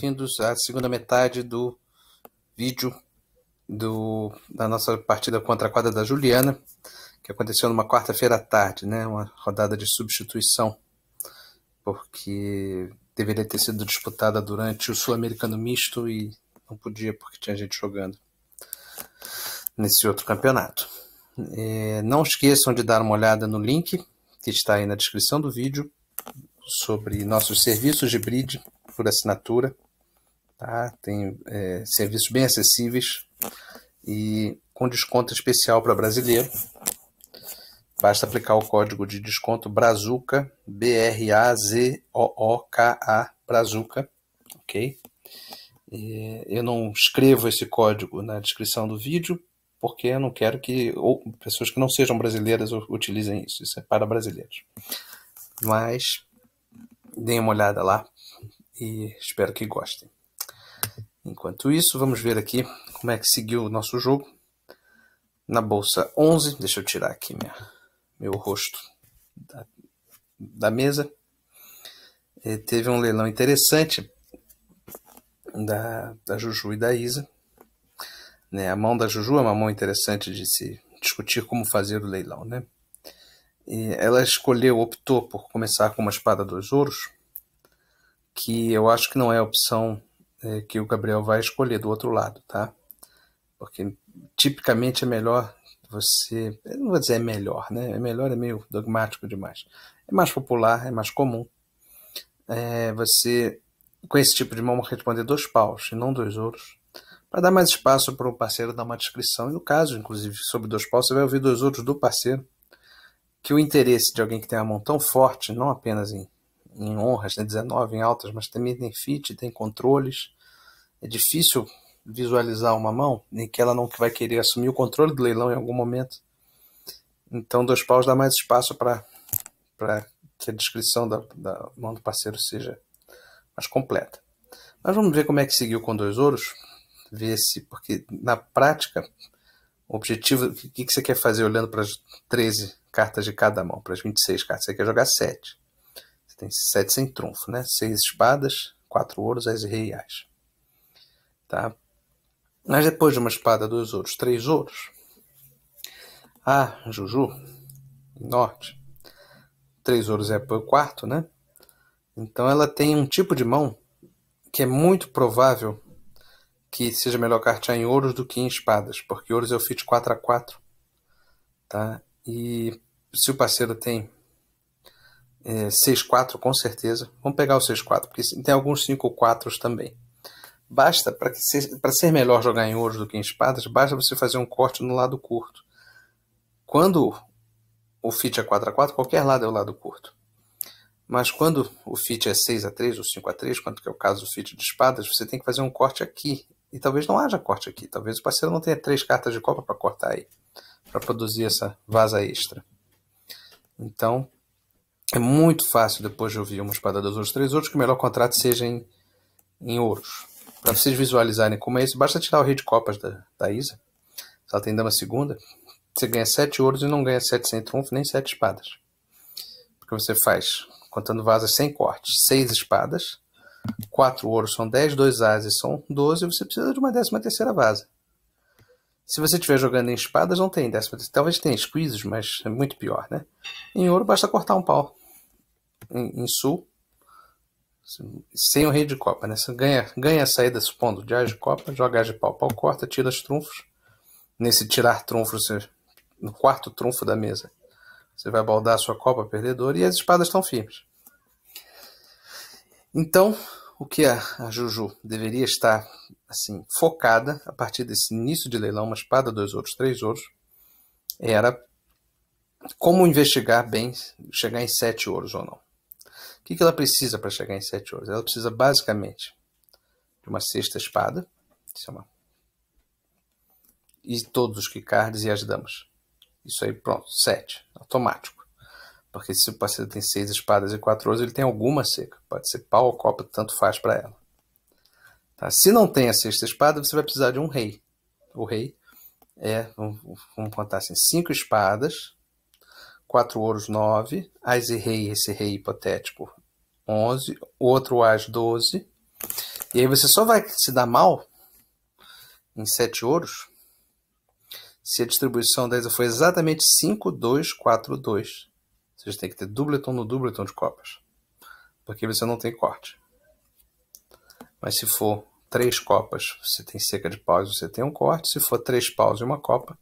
bem-vindos à segunda metade do vídeo do, da nossa partida contra a quadra da Juliana, que aconteceu numa quarta-feira à tarde, né? Uma rodada de substituição, porque deveria ter sido disputada durante o Sul-Americano Misto e não podia porque tinha gente jogando nesse outro campeonato. É, não esqueçam de dar uma olhada no link que está aí na descrição do vídeo sobre nossos serviços de bridge por assinatura. Tá? Tem é, serviços bem acessíveis e com desconto especial para brasileiro. Basta aplicar o código de desconto Brazuca, B-R-A-Z-O-O-K-A, Brazuca, ok? E eu não escrevo esse código na descrição do vídeo, porque eu não quero que ou, pessoas que não sejam brasileiras utilizem isso. Isso é para brasileiros. Mas deem uma olhada lá e espero que gostem. Enquanto isso, vamos ver aqui como é que seguiu o nosso jogo. Na bolsa 11, deixa eu tirar aqui minha, meu rosto da, da mesa. E teve um leilão interessante da, da Juju e da Isa. Né, a mão da Juju é uma mão interessante de se discutir como fazer o leilão. Né? E ela escolheu, optou por começar com uma espada dos ouros, que eu acho que não é a opção é, que o Gabriel vai escolher do outro lado, tá? Porque tipicamente é melhor você. não vou dizer é melhor, né? É melhor é meio dogmático demais. É mais popular, é mais comum. É, você, com esse tipo de mão, responder dois paus e não dois ouros, para dar mais espaço para o parceiro dar uma descrição. E no caso, inclusive, sobre dois paus, você vai ouvir dois ouros do parceiro, que o interesse de alguém que tem a mão tão forte, não apenas em em honras, tem né? 19 em altas, mas também tem fit, tem controles. É difícil visualizar uma mão em que ela não vai querer assumir o controle do leilão em algum momento. Então, dois paus dá mais espaço para que a descrição da, da mão do parceiro seja mais completa. Mas vamos ver como é que seguiu com dois ouros. Ver se, porque na prática, o objetivo, o que, que você quer fazer olhando para as 13 cartas de cada mão, para as 26 cartas? Você quer jogar 7. Tem sete sem trunfo, né? Seis espadas, quatro ouros, as reais. Tá? Mas depois de uma espada, dois ouros, três ouros. Ah, Juju, norte. Três ouros é o quarto, né? Então ela tem um tipo de mão que é muito provável que seja melhor cartear em ouros do que em espadas, porque ouros é o fit 4 a 4 tá? E se o parceiro tem é, 6-4 com certeza. Vamos pegar o 6-4, porque tem alguns 5-4 s também. Basta, para ser, ser melhor jogar em ouros do que em espadas, basta você fazer um corte no lado curto. Quando o fit é 4x4, qualquer lado é o lado curto. Mas quando o fit é 6x3 ou 5x3, quanto que é o caso do fit de espadas, você tem que fazer um corte aqui. E talvez não haja corte aqui. Talvez o parceiro não tenha três cartas de copa para cortar aí. Para produzir essa vaza extra. Então, é muito fácil depois de ouvir uma espada dos outros três outros que o melhor contrato seja em, em ouros. Para vocês visualizarem como é isso, basta tirar o rei de copas da, da Isa. Se ela tem dama segunda, você ganha sete ouros e não ganha sete sem trunfo nem sete espadas. Porque você faz, contando vasas sem corte, seis espadas, quatro ouros são dez, dois ases são doze, você precisa de uma décima terceira vaza. Se você estiver jogando em espadas, não tem décima. Talvez tenha squeezes, mas é muito pior, né? Em ouro, basta cortar um pau em, em Sul, sem o rei de copa, né? Você ganha, ganha a saída supondo de as de copa, joga as de pau, pau corta, tira os trunfos. Nesse tirar trunfos, você, no quarto trunfo da mesa, você vai baldar a sua copa perdedora e as espadas estão firmes. Então, o que a, a Juju deveria estar assim focada a partir desse início de leilão, uma espada, dois ouros, três ouros, era como investigar bem, chegar em sete ouros ou não que, que ela precisa para chegar em sete ouros? Ela precisa basicamente de uma sexta espada, uma, e todos os cards e as damas. Isso aí, pronto, sete, automático. Porque se o parceiro tem seis espadas e quatro ouros, ele tem alguma seca. Pode ser pau ou copa, tanto faz para ela. Tá? Se não tem a sexta espada, você vai precisar de um rei. O rei é, vamos, vamos contar assim, cinco espadas, quatro ouros, nove, as e rei, esse rei hipotético, 11, outro as 12. E aí você só vai se dar mal em 7 ouros se a distribuição dessa foi exatamente 5, 2, 4, 2. Vocês têm que ter dubleton no dubleton de copas. Porque você não tem corte. Mas se for três copas, você tem seca de paus, você tem um corte. Se for três paus e uma copa,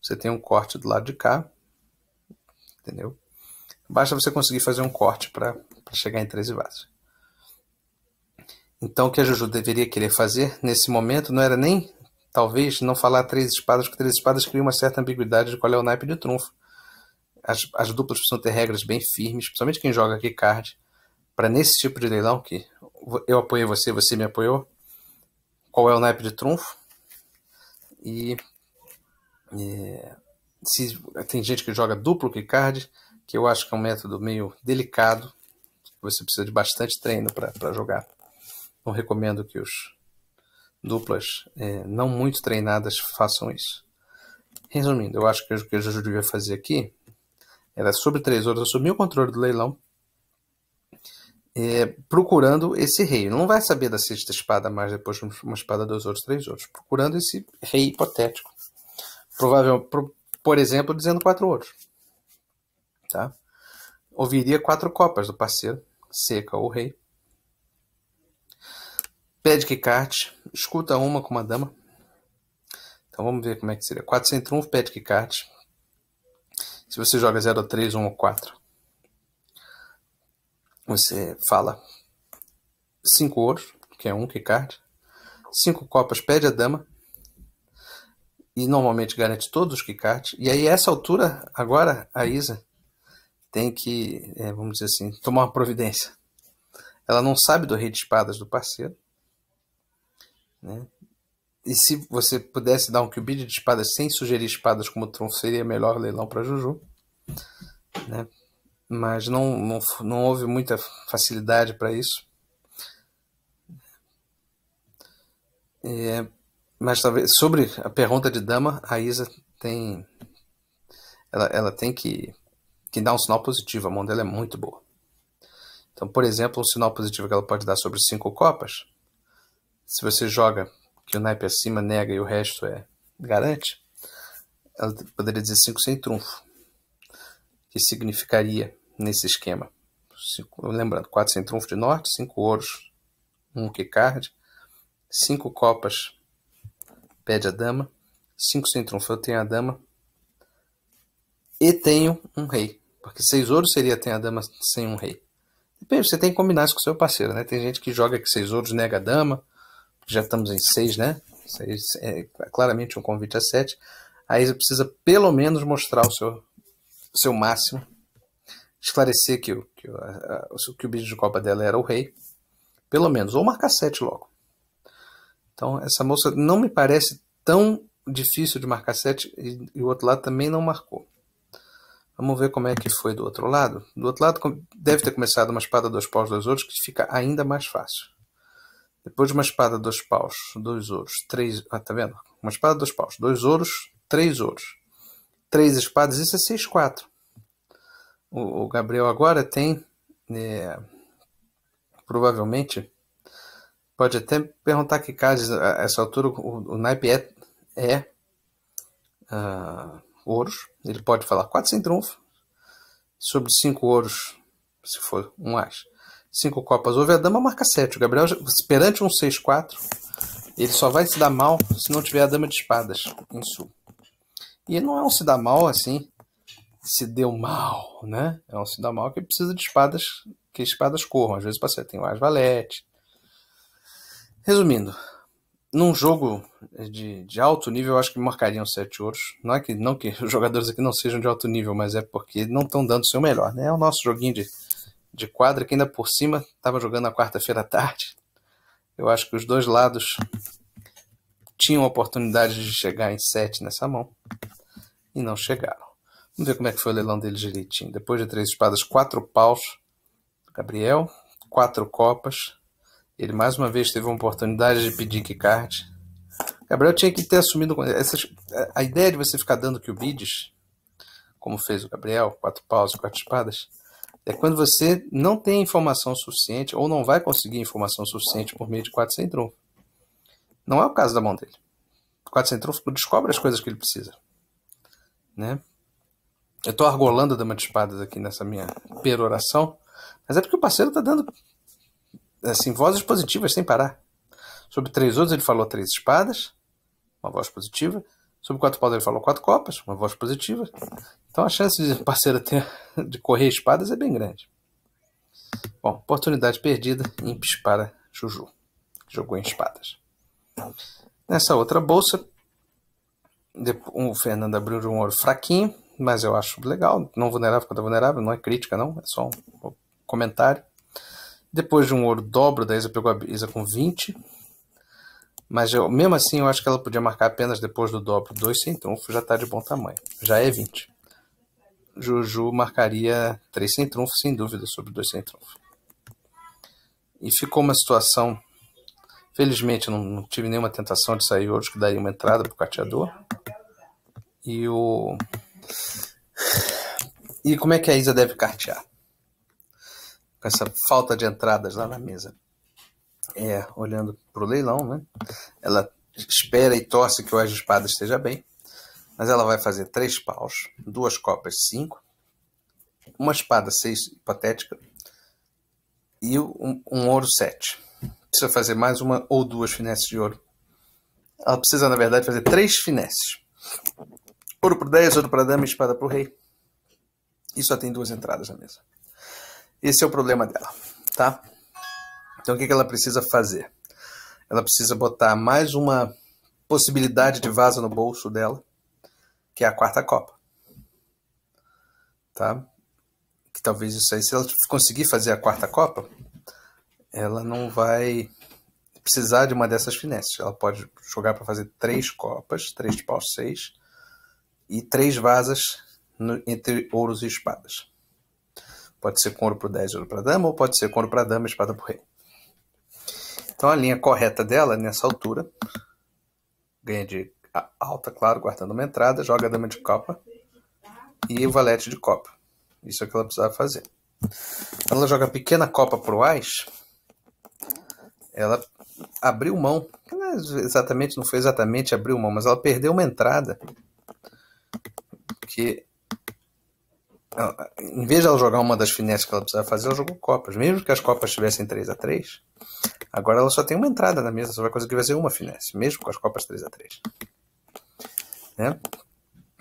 você tem um corte do lado de cá. Entendeu? Basta você conseguir fazer um corte para para chegar em 13 vasos. Então, o que a Juju deveria querer fazer nesse momento não era nem, talvez, não falar três espadas, porque três espadas cria uma certa ambiguidade de qual é o naipe de trunfo. As, as duplas precisam ter regras bem firmes, principalmente quem joga aqui card, para nesse tipo de leilão que eu apoiei você, você me apoiou, qual é o naipe de trunfo e, e se, tem gente que joga duplo keycard, que eu acho que é um método meio delicado, você precisa de bastante treino para jogar. Não recomendo que os duplas é, não muito treinadas façam isso. Resumindo, eu acho que o que o Juju devia fazer aqui era sobre três horas assumir o controle do leilão, é, procurando esse rei. Não vai saber da sexta espada mais depois uma espada dos outros três outros. Procurando esse rei hipotético. Provável, por, por exemplo, dizendo quatro outros. Tá? ouviria quatro copas do parceiro, seca ou rei. Pede que carte, escuta uma com uma dama. Então vamos ver como é que seria. 4 sem trunfo, pede que carte. Se você joga 0 3, 1 ou 4, você fala 5 ouros, que é um que é carte. 5 copas, pede a dama. E normalmente garante todos os que kickards. E aí, essa altura, agora, a Isa tem que, é, vamos dizer assim, tomar uma providência. Ela não sabe do rei de espadas do parceiro. Né? E se você pudesse dar um cubid de espadas sem sugerir espadas como trunfo, seria melhor leilão para Juju. Né? Mas não, não, não houve muita facilidade para isso. É, mas talvez sobre a pergunta de dama, a Isa tem. Ela, ela tem que que dá um sinal positivo. A mão dela é muito boa. Então, por exemplo, um sinal positivo que ela pode dar sobre cinco copas, se você joga que o naipe é acima nega e o resto é garante, ela poderia dizer 5 sem trunfo, que significaria nesse esquema. Cinco, lembrando, 4 sem trunfo de norte, 5 ouros, 1 que card, 5 copas pede a dama, 5 sem trunfo eu tenho a dama e tenho um rei. Porque seis ouros seria ter a dama sem um rei. Depende, você tem que combinar isso com o seu parceiro, né? Tem gente que joga que seis ouros nega a dama. Já estamos em seis, né? Seis é claramente um convite a sete. Aí você precisa pelo menos mostrar o seu, seu máximo. Esclarecer que, o, que, o, que o bicho de copa dela era o rei. Pelo menos. Ou marcar sete logo. Então, essa moça não me parece tão difícil de marcar sete e, e o outro lado também não marcou. Vamos ver como é que foi do outro lado. Do outro lado deve ter começado uma espada dois paus dois ouros, que fica ainda mais fácil. Depois uma espada dois paus dois ouros, três... Ah, tá vendo? Uma espada dois paus, dois ouros, três ouros. Três espadas, isso é seis, quatro. O, o Gabriel agora tem... É, provavelmente... Pode até perguntar que caso a essa altura o, o naipe é... é uh, ouros, ele pode falar 4 sem trunfo, sobre 5 ouros, se for um as. 5 copas houve a dama, marca 7. O Gabriel, perante um 6-4, ele só vai se dar mal se não tiver a dama de espadas em sul. E não é um se dar mal assim, se deu mal, né? É um se dar mal que precisa de espadas, que espadas corram. Às vezes você tem o as valete. Resumindo, num jogo de, de alto nível, eu acho que marcariam sete ouros. Não é que não que os jogadores aqui não sejam de alto nível, mas é porque não estão dando o seu melhor. Né? É o nosso joguinho de, de quadra, que ainda por cima estava jogando na quarta-feira à tarde. Eu acho que os dois lados tinham a oportunidade de chegar em sete nessa mão e não chegaram. Vamos ver como é que foi o leilão dele direitinho. Depois de três espadas, quatro paus. Gabriel, quatro copas, ele mais uma vez teve a oportunidade de pedir que carte. Gabriel tinha que ter assumido. Essas, a ideia de você ficar dando que o bides, como fez o Gabriel, quatro paus e quatro espadas, é quando você não tem informação suficiente ou não vai conseguir informação suficiente por meio de quatro sem trunfo. Não é o caso da mão dele. Quatro sem trunfo descobre as coisas que ele precisa. Né? Eu estou argolando a dama de espadas aqui nessa minha peroração, mas é porque o parceiro está dando assim, vozes positivas sem parar. Sobre três ouros ele falou três espadas, uma voz positiva. Sobre quatro paus ele falou quatro copas, uma voz positiva. Então a chance de parceiro ter, de correr espadas é bem grande. Bom, oportunidade perdida, ímpios para Juju, que jogou em espadas. Nessa outra bolsa, o Fernando abriu de um ouro fraquinho, mas eu acho legal, não vulnerável contra vulnerável, não é crítica não, é só um comentário. Depois de um ouro dobro da Isa, pegou a Isa com 20. Mas eu, mesmo assim, eu acho que ela podia marcar apenas depois do dobro 2 sem trunfo, já está de bom tamanho. Já é 20. Juju marcaria 3 sem trunfo, sem dúvida, sobre 2 sem trunfo. E ficou uma situação. Felizmente, não, não tive nenhuma tentação de sair hoje que daria uma entrada para o cateador. E o. E como é que a Isa deve cartear? com essa falta de entradas lá na mesa. É, olhando para o leilão, né? Ela espera e torce que o as espada esteja bem, mas ela vai fazer três paus, duas copas cinco, uma espada seis hipotética e um, um ouro sete. Precisa fazer mais uma ou duas finesses de ouro. Ela precisa, na verdade, fazer três finesses. Ouro para 10, ouro para dama e espada para o rei. E só tem duas entradas na mesa. Esse é o problema dela, tá? Então o que ela precisa fazer? Ela precisa botar mais uma possibilidade de vaza no bolso dela, que é a quarta Copa, tá? Que talvez isso aí, se ela conseguir fazer a quarta Copa, ela não vai precisar de uma dessas finesses. Ela pode jogar para fazer três copas, três de pau seis, e três vasas no, entre ouros e espadas. Pode ser couro para o 10 ouro para dama, ou pode ser couro para dama, espada para rei. Então a linha correta dela, nessa altura, ganha de alta, claro, guardando uma entrada, joga a dama de copa e o valete de copa. Isso é o que ela precisava fazer. Quando ela joga a pequena copa para o as, ela abriu mão. É exatamente, não foi exatamente abriu mão, mas ela perdeu uma entrada que em vez de ela jogar uma das finesses que ela precisava fazer, ela jogou copas. Mesmo que as copas tivessem 3 a 3 agora ela só tem uma entrada na mesa, só vai conseguir fazer uma finesse, mesmo com as copas 3 a 3 né?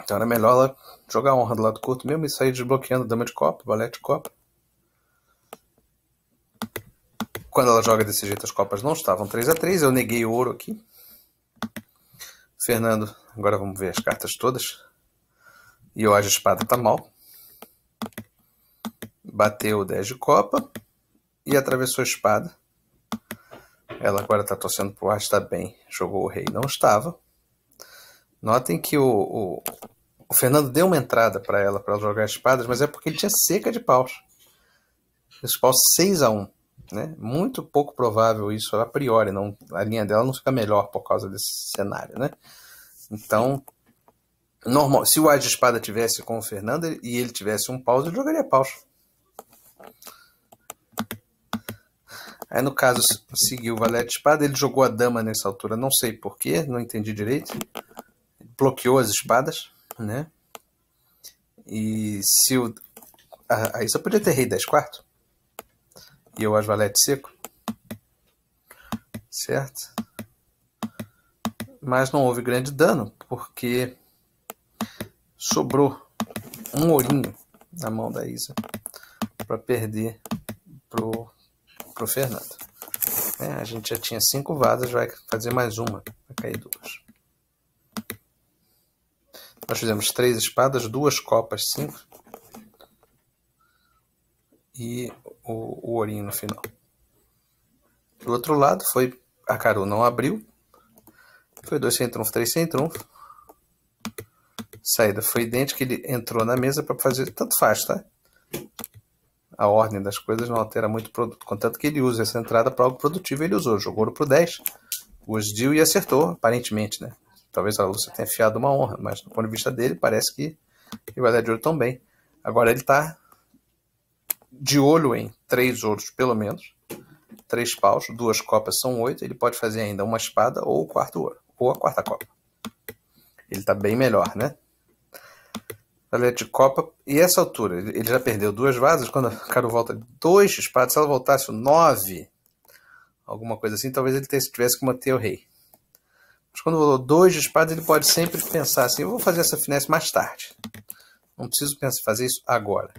Então era melhor ela jogar a honra do lado curto mesmo e sair desbloqueando dama de copa, balé de copa. Quando ela joga desse jeito, as copas não estavam 3 a 3 Eu neguei o ouro aqui. Fernando, agora vamos ver as cartas todas. E eu acho a espada tá mal bateu o 10 de copa e atravessou a espada. Ela agora está torcendo o ar, está bem. Jogou o rei, não estava. Notem que o, o, o Fernando deu uma entrada para ela para jogar espadas, mas é porque ele tinha seca de paus. Esse pau 6 a 1 né? Muito pouco provável isso a priori, não, a linha dela não fica melhor por causa desse cenário, né? Então, normal, se o ar de espada tivesse com o Fernando e ele tivesse um paus, ele jogaria paus. Aí, no caso, seguiu o valete de espada, ele jogou a dama nessa altura, não sei porquê, não entendi direito. Bloqueou as espadas, né? E se o. Ah, aí só podia ter rei 10 quarto. E eu as valete seco. Certo? Mas não houve grande dano, porque sobrou um ourinho na mão da Isa para perder pro para o Fernando. É, a gente já tinha cinco vadas, vai fazer mais uma, vai cair duas. Nós fizemos três espadas, duas copas, cinco. E o, o ourinho no final. Do outro lado foi a caro não abriu. Foi dois sem trunfo, três sem trunfo. Saída foi idêntica, ele entrou na mesa para fazer, tanto faz, tá? a ordem das coisas não altera muito o produto. Contanto que ele usa essa entrada para algo produtivo, ele usou, jogou ouro para o 10, usou e acertou, aparentemente, né? Talvez a Lúcia tenha fiado uma honra, mas do ponto de vista dele, parece que ele vai dar de ouro também. Agora ele está de olho em três ouros, pelo menos. Três paus, duas copas são oito. Ele pode fazer ainda uma espada ou o quarto ouro, ou a quarta copa. Ele está bem melhor, né? da de Copa. E essa altura, ele já perdeu duas vazas. Quando o cara volta dois espadas, se ela voltasse o nove, alguma coisa assim, talvez ele tivesse que manter o rei. Mas quando voltou dois de espadas, ele pode sempre pensar assim: eu vou fazer essa finesse mais tarde. Não preciso pensar, fazer isso agora.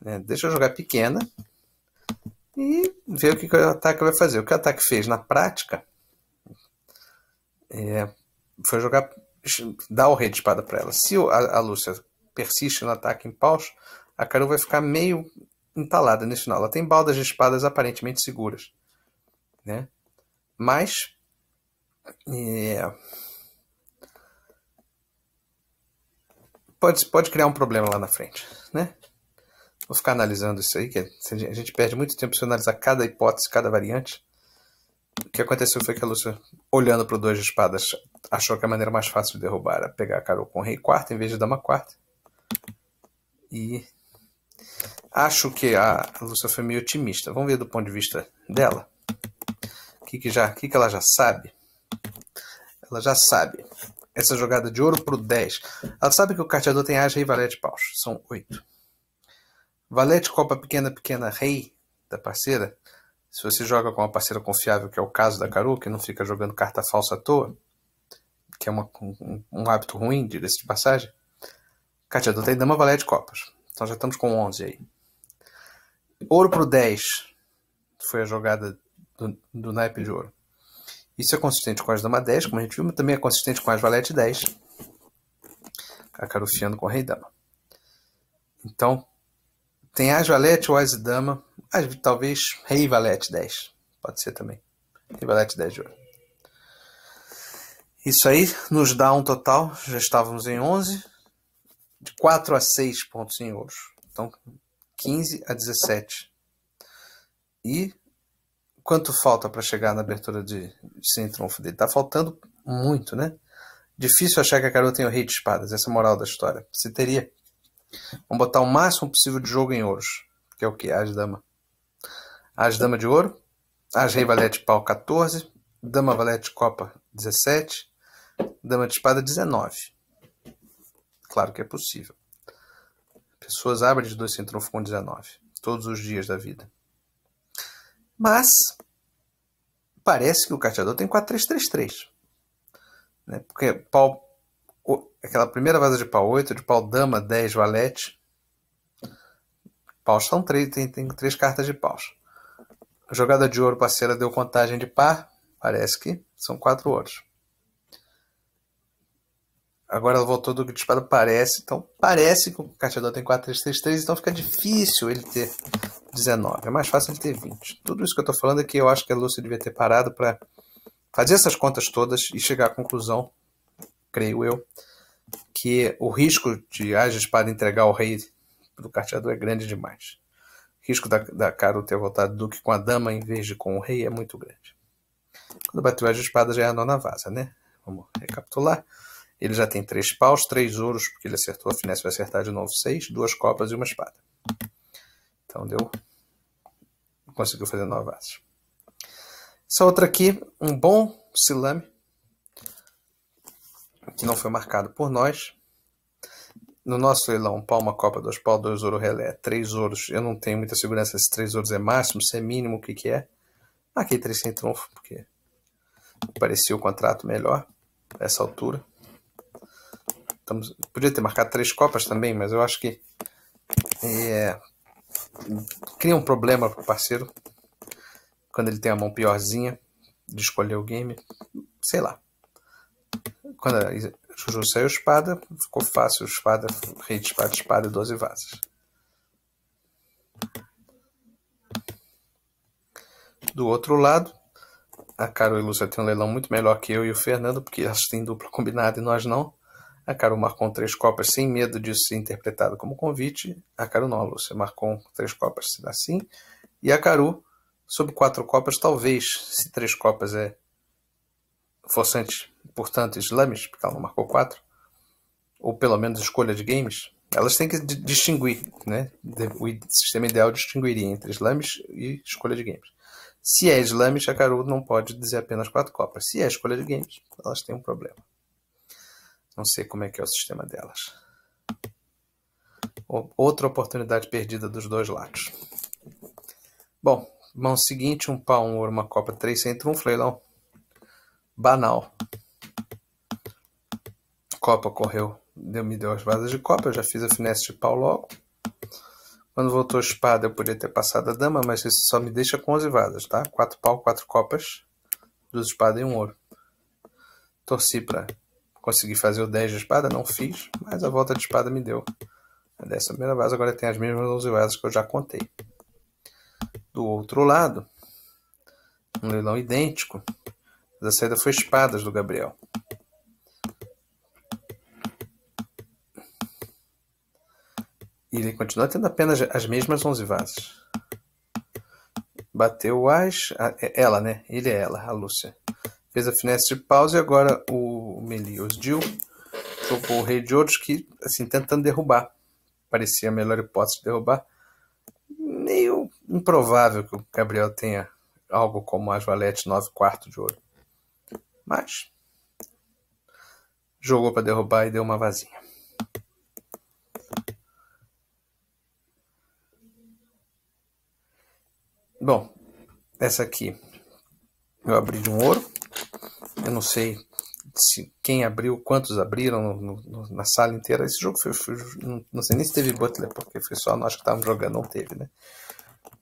Né, deixa eu jogar pequena e ver o que, que o ataque vai fazer. O que o ataque fez na prática é, foi jogar dá o rei de espada para ela. Se a, a Lúcia persiste no ataque em paus, a Caru vai ficar meio entalada nesse final. Ela tem baldas de espadas aparentemente seguras. Né? Mas. É... Pode, pode criar um problema lá na frente. Né? Vou ficar analisando isso aí, que é, a gente perde muito tempo se analisar cada hipótese, cada variante. O que aconteceu foi que a Lúcia, olhando para o dois de espadas, achou que a maneira mais fácil de derrubar era pegar a Carol com rei quarto em vez de dama quarta. E acho que a Lúcia foi meio otimista. Vamos ver do ponto de vista dela. O que, que, já, que, que ela já sabe? Ela já sabe. Essa jogada de ouro pro 10. Ela sabe que o carteador tem as rei, valete, paus. São oito. Valete, copa pequena, pequena, rei da parceira. Se você joga com uma parceira confiável, que é o caso da Caru, que não fica jogando carta falsa à toa, que é uma, um, um, hábito ruim, diga-se de passagem. Katia, não tem dama, valé de copas. Então já estamos com 11 aí. Ouro para o 10. Foi a jogada do, do naipe de ouro. Isso é consistente com as dama 10, como a gente viu, mas também é consistente com as valete 10. Cacarufiando com o rei dama. Então, tem as valete ou as dama, as, talvez rei valete 10. Pode ser também. Rei valete 10 de ouro. Isso aí nos dá um total, já estávamos em 11, de 4 a 6 pontos em ouros. Então, 15 a 17. E quanto falta para chegar na abertura de, centro sem trunfo dele? Está faltando muito, né? Difícil achar que a Carol tem o rei de espadas, essa é a moral da história. Se teria. Vamos botar o máximo possível de jogo em ouros, que é o que? As dama. As dama de ouro, as rei valete pau 14, dama valete copa 17, Dama de espada, 19. Claro que é possível. Pessoas abrem de 2 sem com 19. Todos os dias da vida. Mas, parece que o carteador tem 4-3-3-3. Né? Porque pau, aquela primeira vaza de pau 8, de pau dama, 10, valete. Paus são 3, tem, tem 3 cartas de paus. A jogada de ouro parceira deu contagem de par. Parece que são 4 ouros. Agora ela voltou do disparo parece. Então, parece que o cateador tem 4-3-3-3, então fica difícil ele ter 19. É mais fácil ele ter 20. Tudo isso que eu estou falando é que eu acho que a Lúcia devia ter parado para fazer essas contas todas e chegar à conclusão, creio eu, que o risco de Ages para entregar o rei do carteador é grande demais. O risco da, da Caro ter voltado Duque com a dama em vez de com o rei é muito grande. Quando bateu as espadas já é a nona vaza, né? Vamos recapitular. Ele já tem três paus, três ouros, porque ele acertou a finesse, vai acertar de novo seis, duas copas e uma espada. Então deu. Conseguiu fazer nove ases. Essa outra aqui, um bom silame, que não foi marcado por nós. No nosso leilão, um pau, uma copa, dois pau, dois ouro relé, três ouros. Eu não tenho muita segurança se três ouros é máximo, se é mínimo, o que, que é. Marquei três sem trunfo, porque parecia o contrato melhor essa altura. Estamos, podia ter marcado três Copas também, mas eu acho que é, cria um problema para o parceiro quando ele tem a mão piorzinha de escolher o game. Sei lá. Quando a Juju saiu espada, ficou fácil espada, rei de espada, espada e 12 vasas. Do outro lado, a Carol e Lúcia tem um leilão muito melhor que eu e o Fernando, porque elas têm dupla combinada e nós não. A Caro marcou três copas sem medo de ser interpretado como convite. A Caro não, a Lúcia. Marcon três copas assim. E a Caru, sob quatro copas, talvez, se três copas é forçante, portanto, slams, porque ela não marcou quatro, ou pelo menos escolha de games, elas têm que distinguir, né? O sistema ideal distinguiria entre slams e escolha de games. Se é slams, a Caru não pode dizer apenas quatro copas. Se é escolha de games, elas têm um problema. Não sei como é que é o sistema delas. Outra oportunidade perdida dos dois lados. Bom, mão seguinte, um pau, um ouro, uma copa, três centro, um leilão. Banal. Copa correu, deu, me deu as vasas de copa, eu já fiz a finesse de pau logo. Quando voltou a espada, eu podia ter passado a dama, mas isso só me deixa com 11 vadas, tá? Quatro pau, quatro copas, duas espadas e um ouro. Torci para Consegui fazer o 10 de espada? Não fiz, mas a volta de espada me deu. A décima primeira vaza agora tem as mesmas 11 vazas que eu já contei. Do outro lado, um leilão idêntico. Mas a saída foi espadas do Gabriel. E ele continua tendo apenas as mesmas 11 vazas. Bateu as. É ela, né? Ele é ela, a Lúcia fez a finestra de pausa e agora o Melios Dil jogou o rei de outros que, assim, tentando derrubar. Parecia a melhor hipótese de derrubar. Meio improvável que o Gabriel tenha algo como as valete 9 quarto de ouro. Mas jogou para derrubar e deu uma vazinha. Bom, essa aqui eu abri de um ouro eu não sei se quem abriu, quantos abriram no, no, na sala inteira. Esse jogo foi, foi, não, sei nem se teve Butler, porque foi só nós que estávamos jogando, não teve, né?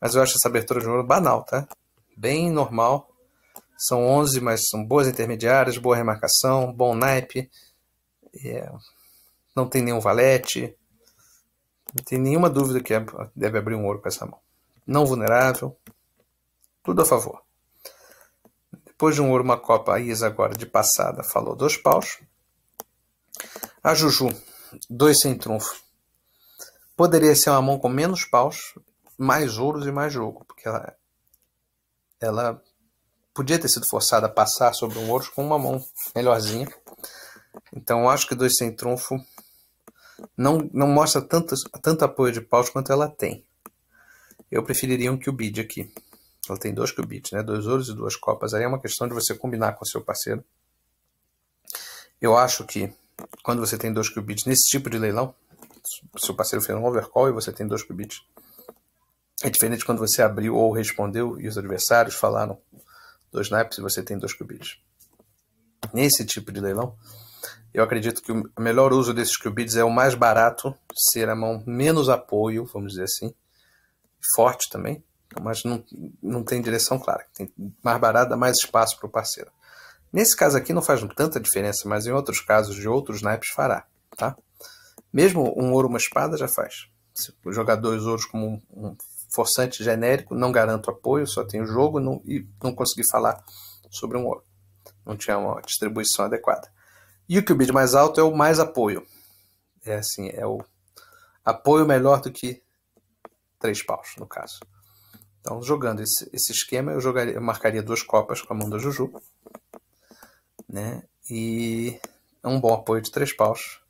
Mas eu acho essa abertura de ouro banal, tá? Bem normal. São 11, mas são boas intermediárias, boa remarcação, bom naipe. É, não tem nenhum valete. Não tem nenhuma dúvida que é, deve abrir um ouro com essa mão. Não vulnerável. Tudo a favor de um ouro, uma copa a Isa agora de passada, falou dois paus. A Juju, dois sem trunfo. Poderia ser uma mão com menos paus, mais ouros e mais jogo, porque ela, ela podia ter sido forçada a passar sobre um ouro com uma mão melhorzinha. Então acho que dois sem trunfo não, não mostra tanto, tanto apoio de paus quanto ela tem. Eu preferiria um que o bid aqui. Ela tem dois qubits, né? Dois ouros e duas copas. Aí é uma questão de você combinar com o seu parceiro. Eu acho que quando você tem dois qubits nesse tipo de leilão, seu parceiro fez um overcall e você tem dois qubits. É diferente quando você abriu ou respondeu e os adversários falaram dois naipes e você tem dois qubits. Nesse tipo de leilão, eu acredito que o melhor uso desses qubits é o mais barato, ser a mão menos apoio, vamos dizer assim, forte também, mas não, não tem direção clara. Tem mais barata, mais espaço para o parceiro. Nesse caso aqui não faz tanta diferença, mas em outros casos de outros naipes fará, tá? Mesmo um ouro uma espada já faz. Se jogar dois ouros como um, um forçante genérico, não garanto apoio, só tem jogo não, e não consegui falar sobre um ouro. Não tinha uma distribuição adequada. E o que o bid mais alto é o mais apoio. É assim, é o apoio melhor do que três paus, no caso. Então, jogando esse, esse esquema, eu, jogaria, eu marcaria duas copas com a mão da Juju. Né? E é um bom apoio de três paus.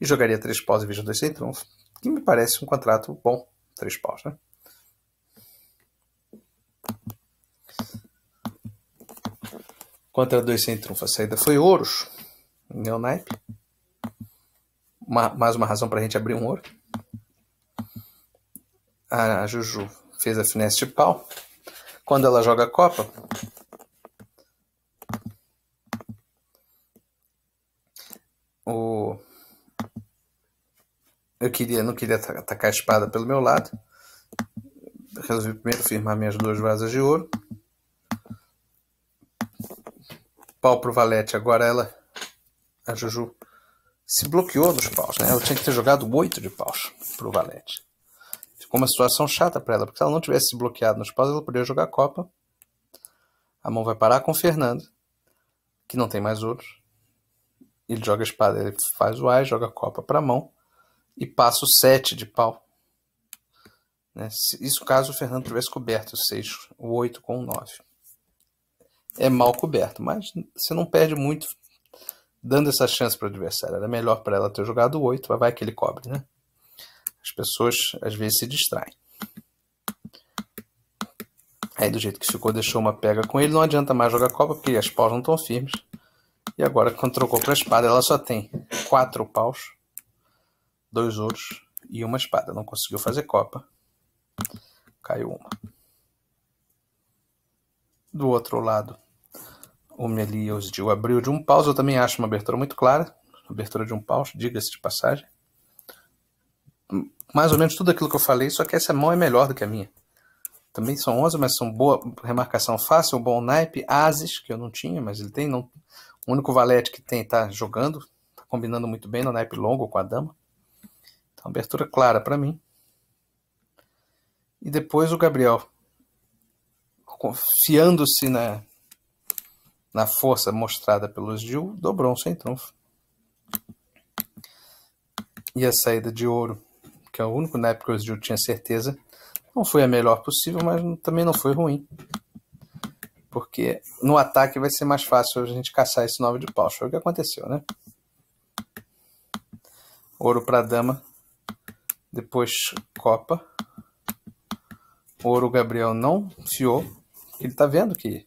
E jogaria três paus em vez de dois sem trunfo. Que me parece um contrato bom. Três paus, né? Contra dois sem trunfo, a saída foi ouros. Meu naipe. Uma, mais uma razão para a gente abrir um ouro. A Juju fez a finesse de pau. Quando ela joga a copa, o eu queria, não queria atacar a espada pelo meu lado. Resolvi primeiro firmar minhas duas vasas de ouro. Pau pro valete. Agora ela, a Juju, se bloqueou dos paus, né? Ela tinha que ter jogado oito de paus pro valete uma situação chata para ela, porque se ela não tivesse se bloqueado nos paus, ela poderia jogar a Copa. A mão vai parar com o Fernando, que não tem mais outros Ele joga a espada, ele faz o ar, joga a Copa para a mão e passa o 7 de pau. Né? Isso caso o Fernando tivesse coberto o 6, o 8 com o 9. É mal coberto, mas você não perde muito dando essa chance para o adversário. Era melhor para ela ter jogado o 8, mas vai que ele cobre, né? As pessoas às vezes se distraem. Aí do jeito que ficou, deixou uma pega com ele. Não adianta mais jogar copa, porque as paus não estão firmes. E agora, quando trocou para a espada, ela só tem quatro paus, dois ouros e uma espada. Não conseguiu fazer copa. Caiu uma. Do outro lado, o Meliosdil abriu de um paus. Eu também acho uma abertura muito clara. Abertura de um paus, diga-se de passagem mais ou menos tudo aquilo que eu falei, só que essa mão é melhor do que a minha. Também são 11, mas são boa remarcação fácil, bom naipe, ases, que eu não tinha, mas ele tem. Não, o único valete que tem está é jogando, tá combinando muito bem no naipe longo com a dama. Então, abertura clara para mim. E depois o Gabriel, confiando-se na, na força mostrada pelos Gil, dobrou um sem trunfo. E a saída de ouro que é o único na época que eu tinha certeza. Não foi a melhor possível, mas também não foi ruim. Porque no ataque vai ser mais fácil a gente caçar esse 9 de paus. Foi o que aconteceu, né? Ouro para dama. Depois copa. Ouro Gabriel não fiou. Ele tá vendo que,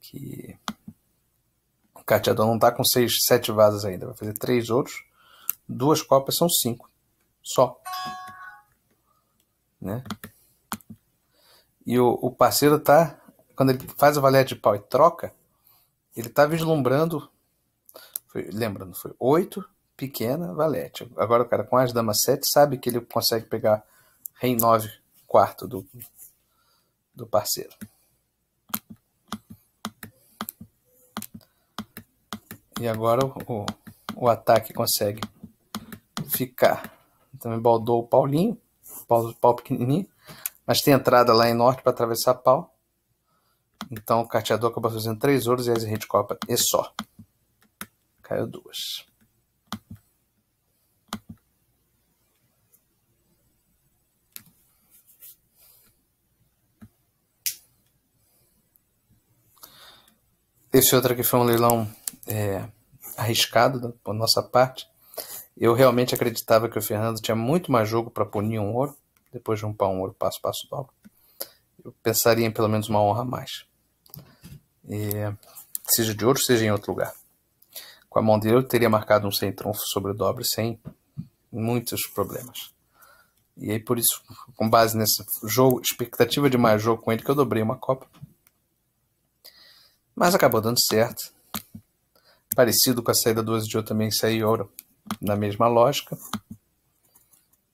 que o cateador não tá com 6, 7 vasas ainda. Vai fazer 3 outros. Duas copas são 5. Só. Né? E o, o parceiro tá, quando ele faz a valete de pau e troca, ele tá vislumbrando, foi, lembrando, foi oito, pequena, valete. Agora o cara com as damas sete sabe que ele consegue pegar rei nove, quarto do, do parceiro. E agora o, o ataque consegue ficar também baldou o Paulinho, pau, pau pequenininho, mas tem entrada lá em norte para atravessar pau. Então o carteador acabou fazendo três ouros e as rede copa e é só. Caiu duas. Esse outro aqui foi um leilão é, arriscado da nossa parte. Eu realmente acreditava que o Fernando tinha muito mais jogo para punir um ouro, depois de um pau um ouro passo passo dobro. Eu pensaria em pelo menos uma honra a mais. E, seja de ouro, seja em outro lugar. Com a mão dele, eu teria marcado um sem trunfo sobre o dobre sem muitos problemas. E aí, por isso, com base nesse jogo, expectativa de mais jogo com ele, que eu dobrei uma copa. Mas acabou dando certo. Parecido com a saída de ouro também saiu ouro na mesma lógica.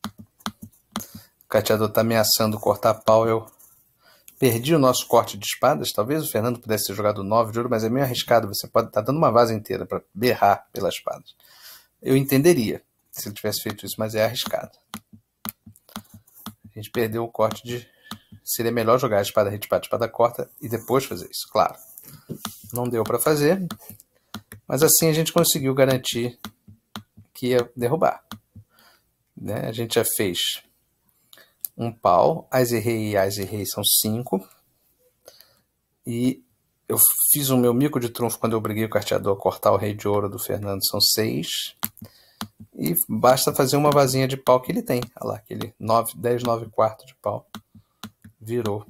O cateador está ameaçando cortar pau. Eu perdi o nosso corte de espadas. Talvez o Fernando pudesse ter jogado 9 de ouro, mas é meio arriscado. Você pode estar tá dando uma vaza inteira para berrar pelas espadas. Eu entenderia se ele tivesse feito isso, mas é arriscado. A gente perdeu o corte de. Seria melhor jogar a espada retipada, para a espada corta e depois fazer isso, claro. Não deu para fazer, mas assim a gente conseguiu garantir que ia derrubar. Né? A gente já fez um pau, as errei e as errei são cinco. E eu fiz o meu mico de trunfo quando eu briguei o carteador a cortar o rei de ouro do Fernando, são seis. E basta fazer uma vazinha de pau que ele tem. Olha lá, aquele 10, 9 quarto de pau. Virou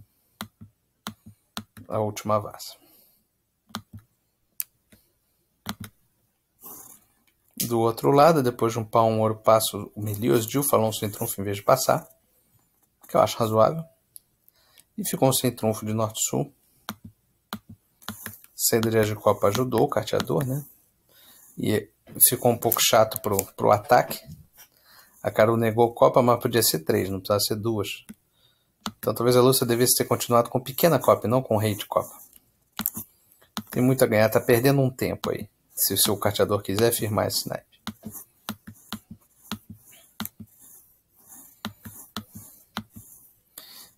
a última vaza. Do outro lado, depois de um pau, um ouro, passo, humilhou Dil, falou sem trunfo em vez de passar, que eu acho razoável. E ficou um sem trunfo de norte-sul. Cedreira de Copa ajudou o carteador, né? E ficou um pouco chato pro, pro ataque. A Carol negou Copa, mas podia ser três, não precisava ser duas. Então talvez a Lúcia devesse ter continuado com pequena Copa, não com rei de Copa. Tem muito a ganhar, tá perdendo um tempo aí se o seu carteador quiser firmar esse snipe.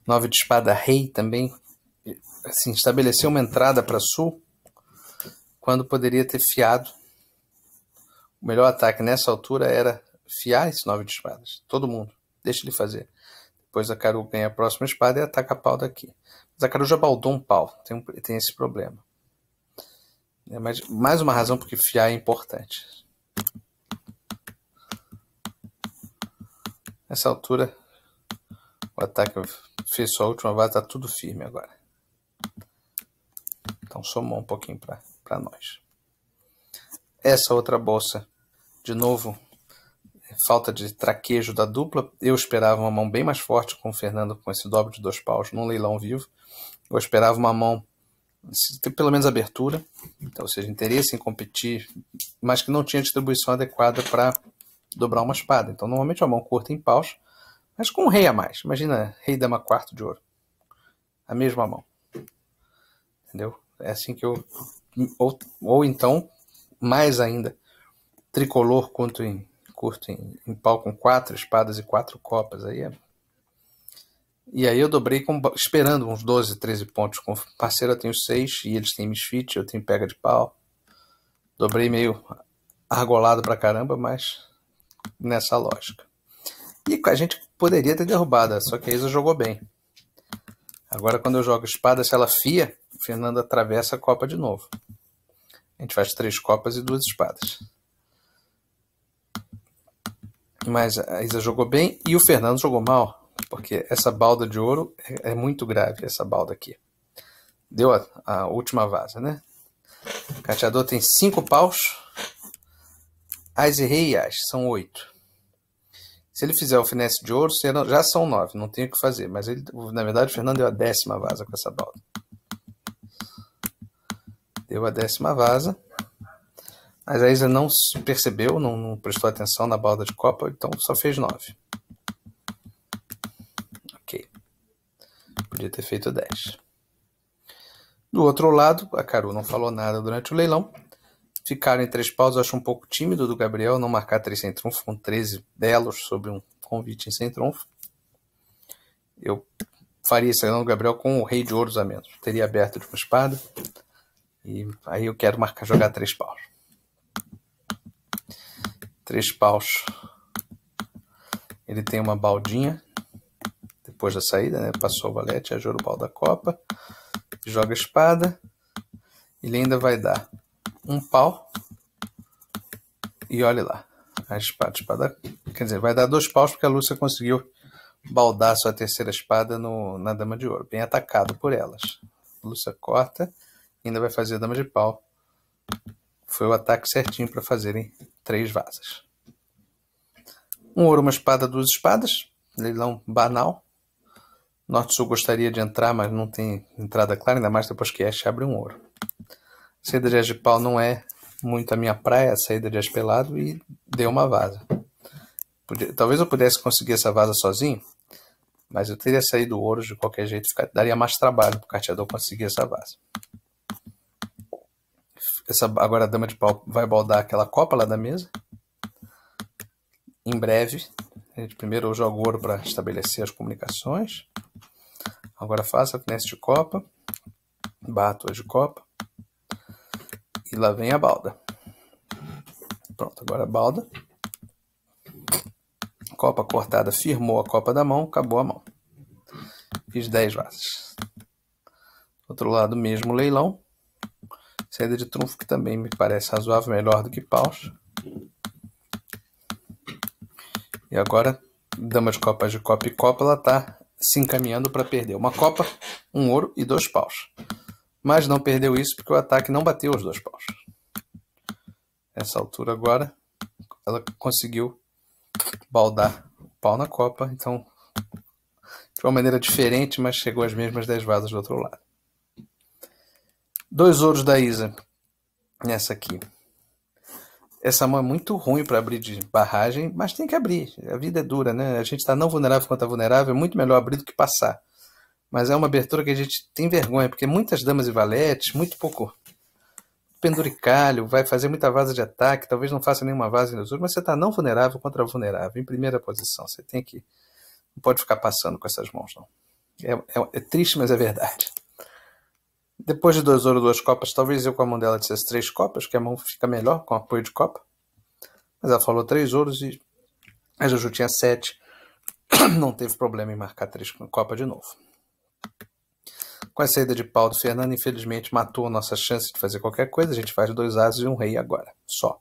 Nove de espada rei também assim, estabeleceu uma entrada para sul quando poderia ter fiado. O melhor ataque nessa altura era fiar esse nove de espadas. Todo mundo. Deixa ele fazer. Depois a Caru ganha a próxima espada e ataca a pau daqui. Mas a Caru já baldou um pau. Tem, um, tem esse problema. É mais, mais uma razão porque fiar é importante. Nessa altura, o ataque fez sua última vaga, está tudo firme agora. Então somou um pouquinho para nós. Essa outra bolsa, de novo, falta de traquejo da dupla. Eu esperava uma mão bem mais forte com o Fernando com esse dobro de dois paus num leilão vivo. Eu esperava uma mão ter pelo menos abertura, então, ou seja, interesse em competir, mas que não tinha distribuição adequada para dobrar uma espada. Então, normalmente é uma mão curta em paus, mas com um rei a mais. Imagina rei dama quarto de ouro. A mesma mão. Entendeu? É assim que eu. Ou, ou então, mais ainda, tricolor curto em, curto em, em pau com quatro espadas e quatro copas. Aí é e aí eu dobrei com, esperando uns 12, 13 pontos. Com parceiro eu tenho 6 e eles têm misfit, eu tenho pega de pau. Dobrei meio argolado pra caramba, mas nessa lógica. E a gente poderia ter derrubado, só que a Isa jogou bem. Agora quando eu jogo espada, se ela fia, Fernando atravessa a copa de novo. A gente faz três copas e duas espadas. Mas a Isa jogou bem e o Fernando jogou mal. Porque essa balda de ouro é, é, muito grave, essa balda aqui. Deu a, a última vaza, né? O cateador tem cinco paus. As e reias são oito. Se ele fizer o finesse de ouro, já são nove, não tem o que fazer. Mas ele, na verdade, o Fernando deu a décima vaza com essa balda. Deu a décima vaza. Mas a Isa não percebeu, não, não prestou atenção na balda de copa, então só fez nove. Podia ter feito 10. Do outro lado, a Caru não falou nada durante o leilão. Ficaram em três paus, acho um pouco tímido do Gabriel não marcar três sem trunfo, com 13 belos sobre um convite sem trunfo. Eu faria esse leilão do Gabriel com o rei de ouros a menos. Teria aberto de uma espada. E aí eu quero marcar jogar três paus. Três paus. Ele tem uma baldinha depois da saída, né? Passou o valete, a é o pau da copa, joga a espada. Ele ainda vai dar um pau. E olhe lá. A espada, a espada. Quer dizer, vai dar dois paus porque a Lúcia conseguiu baldar sua terceira espada no, na Dama de Ouro. Bem atacado por elas. Lúcia corta. Ainda vai fazer a Dama de Pau. Foi o ataque certinho para fazerem três vasas. Um ouro, uma espada, duas espadas. Leilão banal. Norte-Sul gostaria de entrar, mas não tem entrada clara, ainda mais depois que Ash abre um ouro. A saída de pau não é muito a minha praia, a saída de Aspelado, e deu uma vaza. Talvez eu pudesse conseguir essa vaza sozinho, mas eu teria saído ouro de qualquer jeito, ficar, daria mais trabalho para o carteador conseguir essa vaza. Essa, agora a dama de pau vai baldar aquela copa lá da mesa. Em breve, primeiro joga o ouro para estabelecer as comunicações. Agora faço a finesse de copa, bato a de copa e lá vem a balda. Pronto, agora a balda. Copa cortada firmou a copa da mão, acabou a mão. Fiz 10 vasos. Outro lado, mesmo leilão. Saída de trunfo que também me parece razoável, melhor do que paus. E agora, damas de copas de copa e copa, ela está se encaminhando para perder uma copa, um ouro e dois paus. Mas não perdeu isso porque o ataque não bateu os dois paus. Nessa altura agora, ela conseguiu baldar o pau na copa, então de uma maneira diferente, mas chegou às mesmas 10 vasas do outro lado. Dois ouros da Isa nessa aqui essa mão é muito ruim para abrir de barragem, mas tem que abrir. A vida é dura, né? A gente está não vulnerável quanto a tá vulnerável, é muito melhor abrir do que passar. Mas é uma abertura que a gente tem vergonha, porque muitas damas e valetes, muito pouco penduricalho, vai fazer muita vaza de ataque, talvez não faça nenhuma vaza nos outros, mas você está não vulnerável contra tá vulnerável, em primeira posição. Você tem que. Não pode ficar passando com essas mãos, não. É, é, é triste, mas é verdade. Depois de dois ouro, duas copas, talvez eu com a mão dela dissesse três copas, que a mão fica melhor com apoio de copa. Mas ela falou três ouros e a Juju tinha sete. Não teve problema em marcar três copas de novo. Com a saída de pau do Fernando, infelizmente matou a nossa chance de fazer qualquer coisa. A gente faz dois ases e um rei agora. Só.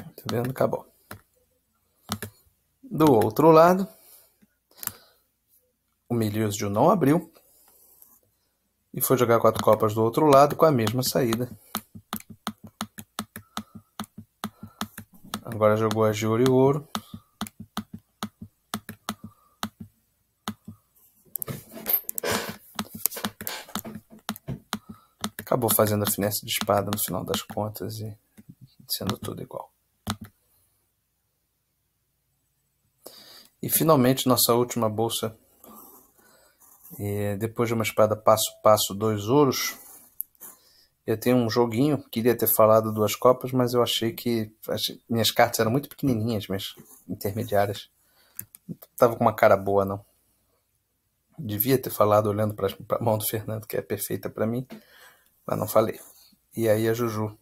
Tá vendo? Acabou. Do outro lado, o Melísio não abriu e foi jogar quatro copas do outro lado com a mesma saída. Agora jogou a Júri e ouro. Acabou fazendo a finesse de espada no final das contas e sendo tudo igual. E finalmente nossa última bolsa e depois de uma espada passo passo dois ouros, eu tenho um joguinho, queria ter falado duas copas, mas eu achei que achei, minhas cartas eram muito pequenininhas, minhas intermediárias. Não tava com uma cara boa, não. Devia ter falado olhando para a mão do Fernando, que é perfeita para mim, mas não falei. E aí a Juju.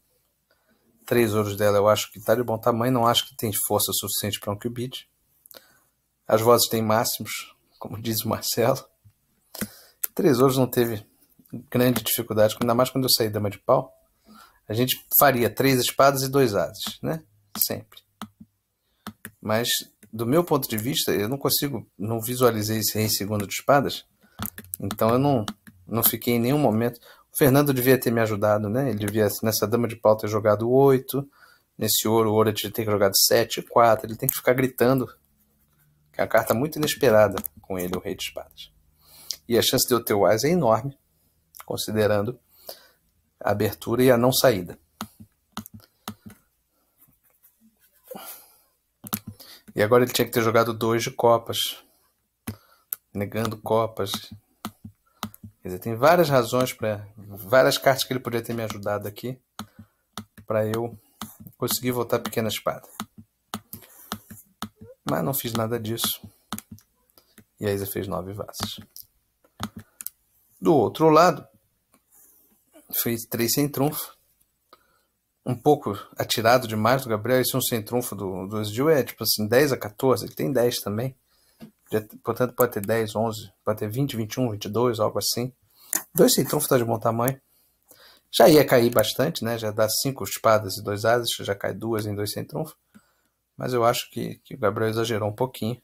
Três ouros dela eu acho que tá de bom tamanho, não acho que tem força suficiente para um cubit. As vozes têm máximos, como diz o Marcelo. Três Ouros não teve grande dificuldade, ainda mais quando eu saí dama de pau. A gente faria três espadas e dois ases, né? Sempre. Mas, do meu ponto de vista, eu não consigo, não visualizei esse rei segundo de espadas, então eu não, não fiquei em nenhum momento. O Fernando devia ter me ajudado, né? Ele devia, nessa dama de pau, ter jogado oito, nesse ouro, o ouro ele tem que ter jogado 7 4. Ele tem que ficar gritando. Que é uma carta muito inesperada com ele, o Rei de Espadas. E a chance de eu ter wise é enorme, considerando a abertura e a não saída. E agora ele tinha que ter jogado dois de copas, negando copas. Quer dizer, tem várias razões para várias cartas que ele poderia ter me ajudado aqui para eu conseguir voltar pequena espada. Mas não fiz nada disso. E a Isa fez nove vasos. Do outro lado, fez três sem trunfo. Um pouco atirado demais do Gabriel. Esse é um sem trunfo do, do Osdil é tipo assim, 10 a 14. Ele tem 10 também. Portanto, pode ter 10, 11, pode ter 20, 21, 22, algo assim. Dois sem trunfo tá de bom tamanho. Já ia cair bastante, né? Já dá cinco espadas e dois asas, já cai duas em dois sem trunfo. Mas eu acho que, que o Gabriel exagerou um pouquinho.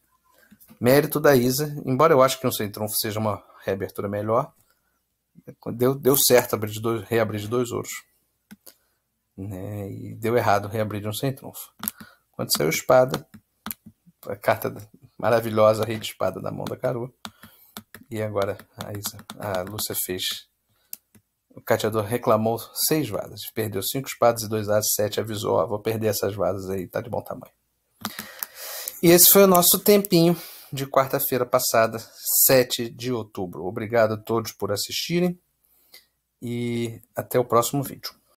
Mérito da Isa, embora eu acho que um sem trunfo seja uma reabertura melhor, Deu, deu certo abrir de dois, reabrir de dois ouros. Né? E deu errado reabrir de um sem trunfo. Quando saiu espada, a carta maravilhosa, rei de espada na mão da Caru. E agora a, Isa, a Lúcia fez. O cateador reclamou seis vadas. Perdeu cinco espadas e dois as, sete avisou: ó, vou perder essas vadas aí, tá de bom tamanho. E esse foi o nosso tempinho de quarta-feira passada, 7 de outubro. Obrigado a todos por assistirem e até o próximo vídeo.